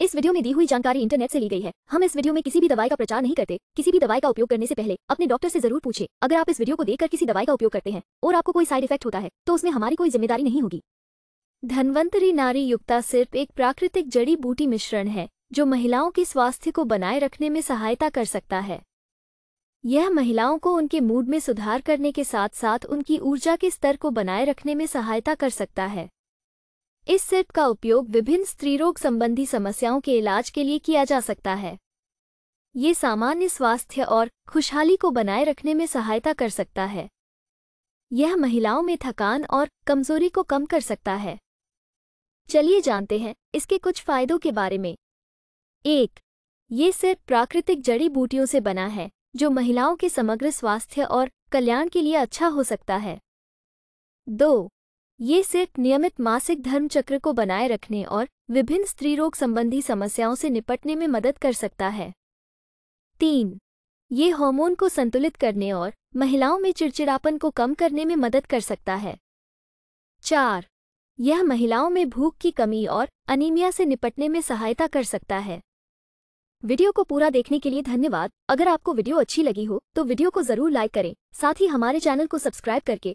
इस वीडियो में दी हुई जानकारी इंटरनेट से ली गई है हम इस वीडियो में किसी भी दवाई का प्रचार नहीं करते किसी भी दवाई का उपयोग करने से पहले अपने डॉक्टर से जरूर पूछे अगर आप इस वीडियो को देखकर किसी दवाई का उपयोग करते हैं और आपको कोई साइड इफेक्ट होता है तो उसमें हमारी कोई जिम्मेदारी नहीं होगी धनवंतरी नारी युक्ता सिर्फ एक प्राकृतिक जड़ी बूटी मिश्रण है जो महिलाओं के स्वास्थ्य को बनाए रखने में सहायता कर सकता है यह महिलाओं को उनके मूड में सुधार करने के साथ साथ उनकी ऊर्जा के स्तर को बनाए रखने में सहायता कर सकता है इस सिरप का उपयोग विभिन्न स्त्रीरोग संबंधी समस्याओं के इलाज के लिए किया जा सकता है ये सामान्य स्वास्थ्य और खुशहाली को बनाए रखने में सहायता कर सकता है यह महिलाओं में थकान और कमजोरी को कम कर सकता है चलिए जानते हैं इसके कुछ फायदों के बारे में एक ये सिर्फ प्राकृतिक जड़ी बूटियों से बना है जो महिलाओं के समग्र स्वास्थ्य और कल्याण के लिए अच्छा हो सकता है दो ये सिर्फ नियमित मासिक धर्मचक्र को बनाए रखने और विभिन्न स्त्री रोग संबंधी समस्याओं से निपटने में मदद कर सकता है तीन ये हार्मोन को संतुलित करने और महिलाओं में चिड़चिड़ापन को कम करने में मदद कर सकता है चार यह महिलाओं में भूख की कमी और अनीमिया से निपटने में सहायता कर सकता है वीडियो को पूरा देखने के लिए धन्यवाद अगर आपको वीडियो अच्छी लगी हो तो वीडियो को जरूर लाइक करें साथ ही हमारे चैनल को सब्सक्राइब करके